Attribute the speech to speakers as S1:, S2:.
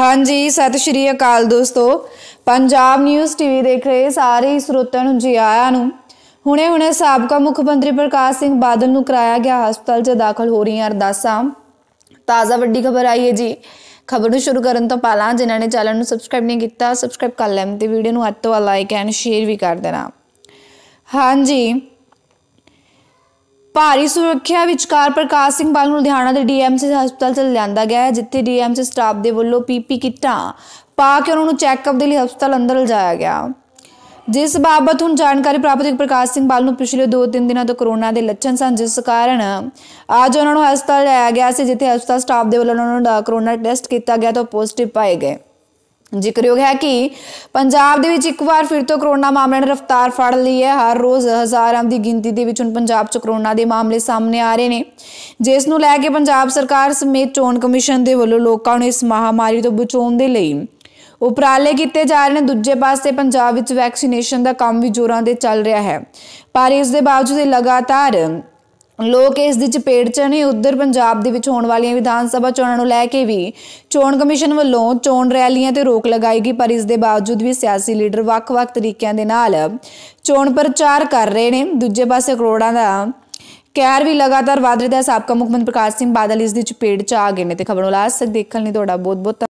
S1: ਹਾਂਜੀ ਸਤਿ ਸ਼੍ਰੀ ਅਕਾਲ ਦੋਸਤੋ ਪੰਜਾਬ ਨਿਊਜ਼ ਟੀਵੀ ਦੇਖ ਰਹੇ ਸਾਰੇ ਸਰੋਤਿਆਂ ਨੂੰ ਜੀ ਆਇਆਂ ਨੂੰ ਹੁਣੇ-ਹੁਣੇ ਸਾਬਕਾ ਮੁੱਖ ਮੰਤਰੀ ਪ੍ਰਕਾਸ਼ ਸਿੰਘ ਬਾਦਲ ਨੂੰ ਕਰਾਇਆ ਗਿਆ ਹਸਪਤਾਲ 'ਚ ਦਾਖਲ ਹੋ ਰਹੀਆਂ ਅਰਦਾਸਾਂ ਤਾਜ਼ਾ ਵੱਡੀ ਖਬਰ ਆਈ ਹੈ ਜੀ ਖਬਰ ਨੂੰ ਸ਼ੁਰੂ ਕਰਨ ਤੋਂ ਪਹਿਲਾਂ ਜਿਨ੍ਹਾਂ ਨੇ ਚੈਨਲ ਨੂੰ ਸਬਸਕ੍ਰਾਈਬ ਨਹੀਂ ਕੀਤਾ ਸਬਸਕ੍ਰਾਈਬ ਕਰ ਲੈਣ ਤੇ ਵੀਡੀਓ ਨੂੰ ਅੱਤੋਂ ਲਾਈਕ ਐਂਡ ਸ਼ੇਅਰ ਵੀ ਕਰ ਦੇਣਾ ਹਾਂਜੀ ਭਾਰੀ ਸੁਰੱਖਿਆ ਵਿਚਕਾਰ ਪ੍ਰਕਾਸ਼ ਸਿੰਘ ਬਾਲ ਨੂੰ ਲੁਧਿਆਣਾ ਦੇ ਡੀਐਮਸੀ ਹਸਪਤਾਲ ਚ ਲਿਆਂਦਾ ਗਿਆ ਹੈ ਜਿੱਥੇ ਡੀਐਮਸੀ ਸਟਾਫ ਦੇ ਵੱਲੋਂ ਪੀਪੀ ਕਿੱਟਾਂ ਪਾ ਕੇ ਉਹਨਾਂ ਨੂੰ ਚੈੱਕਅਪ ਦੇ ਲਈ ਹਸਪਤਾਲ ਅੰਦਰ ਲਿਜਾਇਆ ਗਿਆ ਜਿਸ ਬਾਬਤ ਹੁਣ ਜਾਣਕਾਰੀ ਪ੍ਰਾਪਤ ਹੋਈ ਪ੍ਰਕਾਸ਼ ਸਿੰਘ ਬਾਲ ਨੂੰ ਪਿਛਲੇ 2-3 ਦਿਨਾਂ ਤੋਂ ਕਰੋਨਾ ਦੇ ਲੱਛਣ ਸਨ ਜਿਸ ਕਾਰਨ ਅੱਜ ਉਹਨਾਂ ਨੂੰ ਹਸਪਤਾਲ ਲਿਆਇਆ ਗਿਆ ਸੀ ਜਿੱਥੇ ਹਸਪਤਾਲ ਸਟਾਫ ਦੇ ਵੱਲੋਂ ਉਹਨਾਂ ਨੂੰ ਕਰੋਨਾ ਟੈਸਟ ਕੀਤਾ ਗਿਆ ਤਾਂ ਪੋਜ਼ਿਟਿਵ ਪਾਏ ਗਏ ਜ਼ਿਕਰਯੋਗ ਹੈ ਕਿ ਪੰਜਾਬ ਦੇ ਵਿੱਚ ਇੱਕ ਵਾਰ ਫਿਰ ਤੋਂ ਕਰੋਨਾ ਮਾਮਲਿਆਂ ਨੇ ਰਫ਼ਤਾਰ ਫੜ ਲਈ ਹੈ ਹਰ ਰੋਜ਼ ਹਜ਼ਾਰਾਂ ਦੀ ਗਿਣਤੀ ਦੇ ਵਿੱਚ ਹੁਣ ਪੰਜਾਬ 'ਚ ਕਰੋਨਾ ਦੇ ਮਾਮਲੇ ਸਾਹਮਣੇ ਆ ਰਹੇ ਨੇ ਜਿਸ ਨੂੰ ਲੈ ਕੇ ਪੰਜਾਬ ਸਰਕਾਰ ਸਮੇਤ ਚੋਣ ਕਮਿਸ਼ਨ ਦੇ ਵੱਲੋਂ ਲੋਕਾਂ ਨੂੰ ਇਸ ਮਹਾਮਾਰੀ ਤੋਂ ਬਚਾਉਣ ਦੇ ਲਈ ਉਪਰਾਲੇ ਕੀਤੇ ਜਾ ਰਹੇ ਨੇ ਦੂਜੇ ਪਾਸੇ ਪੰਜਾਬ ਵਿੱਚ ਵੈਕਸੀਨੇਸ਼ਨ ਦਾ ਕੰਮ ਵੀ ਜ਼ੋਰਾਂ ਦੇ ਚੱਲ ਰਿਹਾ ਹੈ ਪਰ ਇਸ ਦੇ ਬਾਵਜੂਦ ਲਗਾਤਾਰ ਲੋਕ ਇਸ ਦੀ ਚਪੇੜ 'ਚ ਨੇ ਉਧਰ ਪੰਜਾਬ ਦੇ ਵਿੱਚ ਹੋਣ ਵਾਲੀਆਂ ਵਿਧਾਨ ਸਭਾ ਚੋਣਾਂ ਨੂੰ ਲੈ ਕੇ ਵੀ ਚੋਣ ਕਮਿਸ਼ਨ ਵੱਲੋਂ ਚੋਣ ਰੈਲੀਆਂ ਤੇ ਰੋਕ ਲਗਾਈ ਗਈ ਪਰ ਇਸ ਦੇ ਬਾਵਜੂਦ ਵੀ ਸਿਆਸੀ ਲੀਡਰ ਵੱਖ-ਵੱਖ ਤਰੀਕਿਆਂ ਦੇ ਨਾਲ ਚੋਣ ਪ੍ਰਚਾਰ ਕਰ ਰਹੇ ਨੇ ਦੂਜੇ ਪਾਸੇ ਕਰੋੜਾਂ ਦਾ ਕਹਿਰ ਵੀ ਲਗਾਤਾਰ ਵਾਧ ਰਿਹਾ ਹੈ ਸਾਬਕਾ ਮੁੱਖ ਮੰਤਰੀ ਪ੍ਰਕਾਸ਼ ਸਿੰਘ ਬਾਦਲ ਇਸ ਦੀ ਚਪੇੜ 'ਚ ਆ ਗਏ ਨੇ ਤੇ ਖਬਰ ਨੂੰ ਲਾਸਟ ਤੱਕ ਦੇਖਣ ਲਈ ਤੁਹਾਡਾ ਬਹੁਤ-ਬਹੁਤ